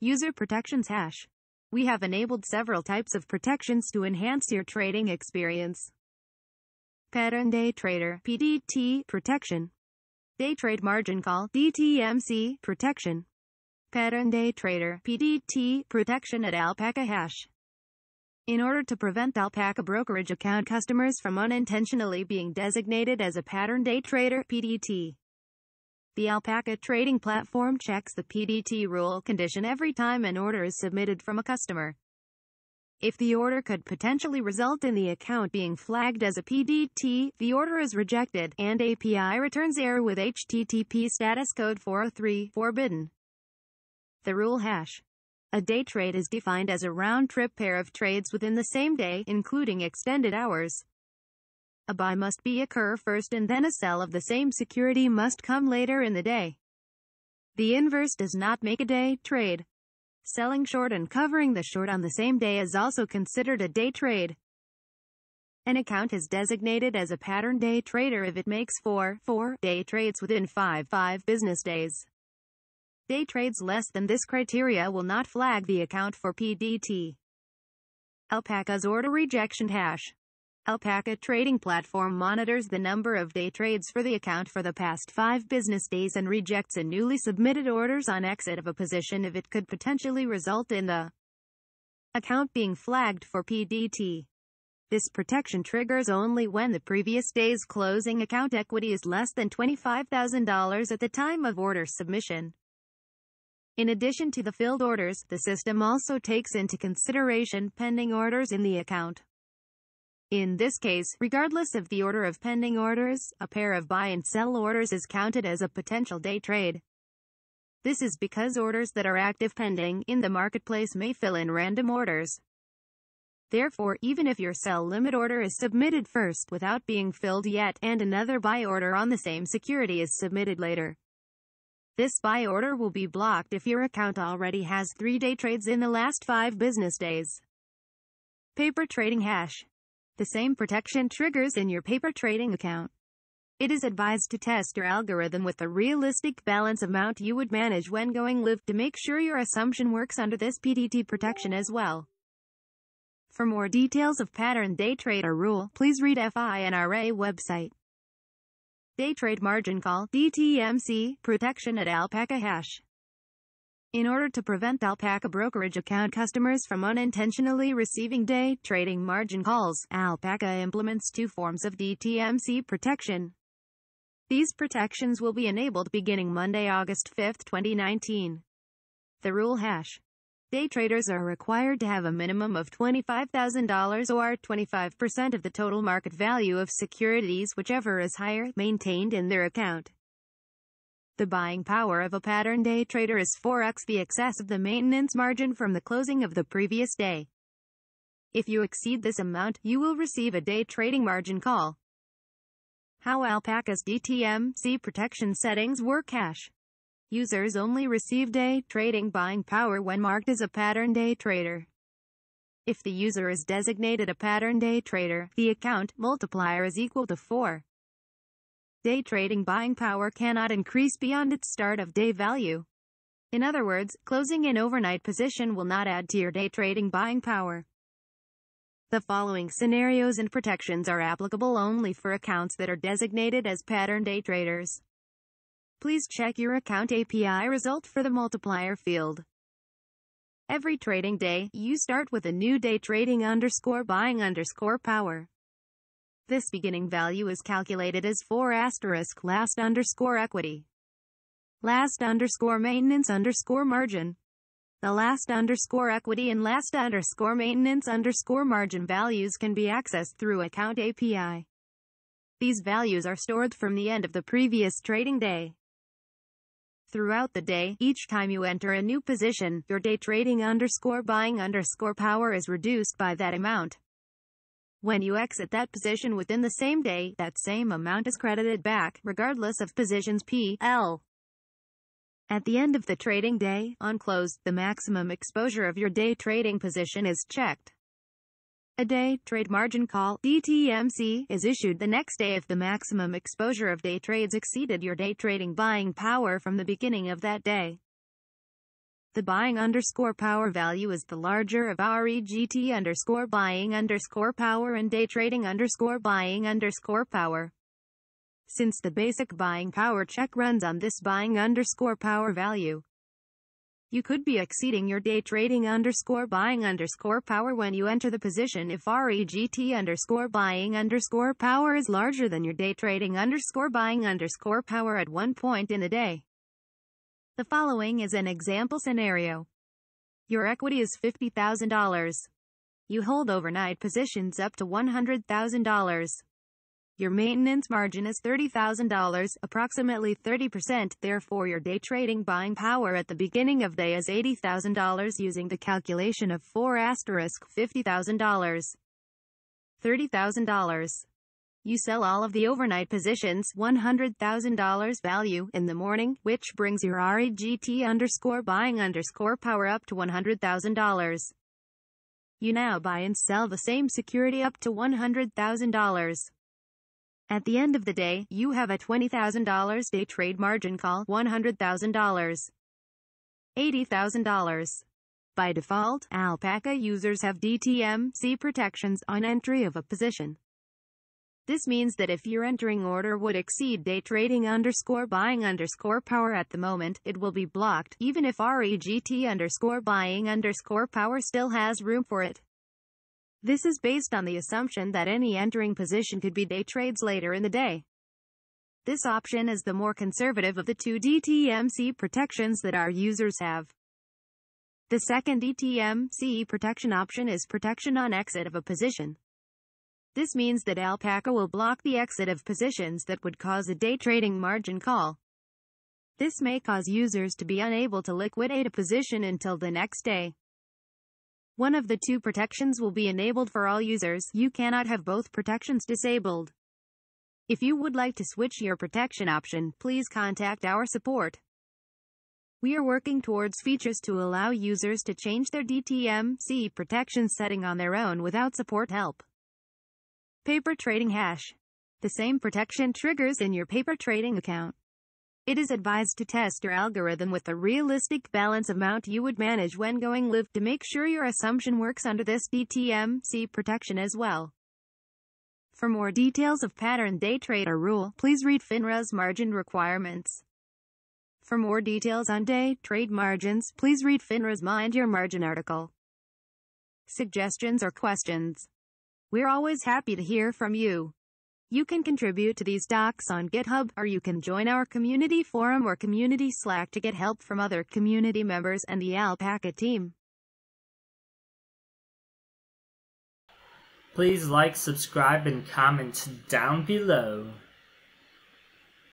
User Protections Hash. We have enabled several types of protections to enhance your trading experience. Pattern Day Trader PDT Protection. Day Trade Margin Call DTMC Protection. Pattern Day Trader PDT Protection at Alpaca Hash. In order to prevent Alpaca brokerage account customers from unintentionally being designated as a pattern day trader PDT, the Alpaca trading platform checks the PDT rule condition every time an order is submitted from a customer. If the order could potentially result in the account being flagged as a PDT, the order is rejected, and API returns error with HTTP status code 403 forbidden. The rule hash. A day trade is defined as a round-trip pair of trades within the same day, including extended hours. A buy must be occur first and then a sell of the same security must come later in the day. The inverse does not make a day trade. Selling short and covering the short on the same day is also considered a day trade. An account is designated as a pattern day trader if it makes four, four day trades within five, five business days. Day trades less than this criteria will not flag the account for PDT. Alpaca's order rejection hash. Alpaca trading platform monitors the number of day trades for the account for the past five business days and rejects a newly submitted orders on exit of a position if it could potentially result in the account being flagged for PDT. This protection triggers only when the previous day's closing account equity is less than $25,000 at the time of order submission. In addition to the filled orders, the system also takes into consideration pending orders in the account. In this case, regardless of the order of pending orders, a pair of buy and sell orders is counted as a potential day trade. This is because orders that are active pending in the marketplace may fill in random orders. Therefore, even if your sell limit order is submitted first without being filled yet and another buy order on the same security is submitted later, this buy order will be blocked if your account already has three day trades in the last five business days. Paper Trading Hash the same protection triggers in your paper trading account. It is advised to test your algorithm with the realistic balance amount you would manage when going live to make sure your assumption works under this PDT protection as well. For more details of pattern day trade or rule, please read FINRA website. Day trade margin call, DTMC, protection at alpaca hash in order to prevent Alpaca brokerage account customers from unintentionally receiving day trading margin calls, Alpaca implements two forms of DTMC protection. These protections will be enabled beginning Monday, August 5, 2019. The rule hash. Day traders are required to have a minimum of $25,000 or 25% of the total market value of securities whichever is higher maintained in their account. The buying power of a pattern day trader is 4x the excess of the maintenance margin from the closing of the previous day. If you exceed this amount, you will receive a day trading margin call. How Alpaca's DTMC protection settings work? cash. Users only receive day trading buying power when marked as a pattern day trader. If the user is designated a pattern day trader, the account multiplier is equal to 4 day trading buying power cannot increase beyond its start of day value. In other words, closing an overnight position will not add to your day trading buying power. The following scenarios and protections are applicable only for accounts that are designated as pattern day traders. Please check your account API result for the multiplier field. Every trading day, you start with a new day trading underscore buying underscore power. This beginning value is calculated as 4 asterisk last underscore equity. Last underscore maintenance underscore margin. The last underscore equity and last underscore maintenance underscore margin values can be accessed through account API. These values are stored from the end of the previous trading day. Throughout the day, each time you enter a new position, your day trading underscore buying underscore power is reduced by that amount. When you exit that position within the same day, that same amount is credited back, regardless of positions P, L. At the end of the trading day, on close, the maximum exposure of your day trading position is checked. A day trade margin call DTMC is issued the next day if the maximum exposure of day trades exceeded your day trading buying power from the beginning of that day. The buying underscore power value is the larger of REGT underscore buying underscore power and day trading underscore buying underscore power. Since the basic buying power check runs on this buying underscore power value, you could be exceeding your day trading underscore buying underscore power when you enter the position if REGT underscore buying underscore power is larger than your day trading underscore buying underscore power at one point in the day. The following is an example scenario. Your equity is $50,000. You hold overnight positions up to $100,000. Your maintenance margin is $30,000, approximately 30%, therefore your day trading buying power at the beginning of day is $80,000 using the calculation of 4 asterisk $50,000. $30,000. You sell all of the overnight positions, $100,000 value, in the morning, which brings your REGT underscore buying underscore power up to $100,000. You now buy and sell the same security up to $100,000. At the end of the day, you have a $20,000 day trade margin call, $100,000. $80,000. By default, Alpaca users have DTMC protections on entry of a position. This means that if your entering order would exceed day trading underscore buying underscore power at the moment, it will be blocked, even if REGT underscore buying underscore power still has room for it. This is based on the assumption that any entering position could be day trades later in the day. This option is the more conservative of the two DTMC protections that our users have. The second DTMC protection option is protection on exit of a position. This means that Alpaca will block the exit of positions that would cause a day trading margin call. This may cause users to be unable to liquidate a position until the next day. One of the two protections will be enabled for all users. You cannot have both protections disabled. If you would like to switch your protection option, please contact our support. We are working towards features to allow users to change their DTMC protection setting on their own without support help. Paper Trading Hash. The same protection triggers in your paper trading account. It is advised to test your algorithm with the realistic balance amount you would manage when going live to make sure your assumption works under this DTMC protection as well. For more details of pattern day trader rule, please read FINRA's margin requirements. For more details on day trade margins, please read FINRA's Mind Your Margin article. Suggestions or questions? We're always happy to hear from you. You can contribute to these docs on GitHub, or you can join our community forum or community Slack to get help from other community members and the Alpaca team. Please like, subscribe, and comment down below.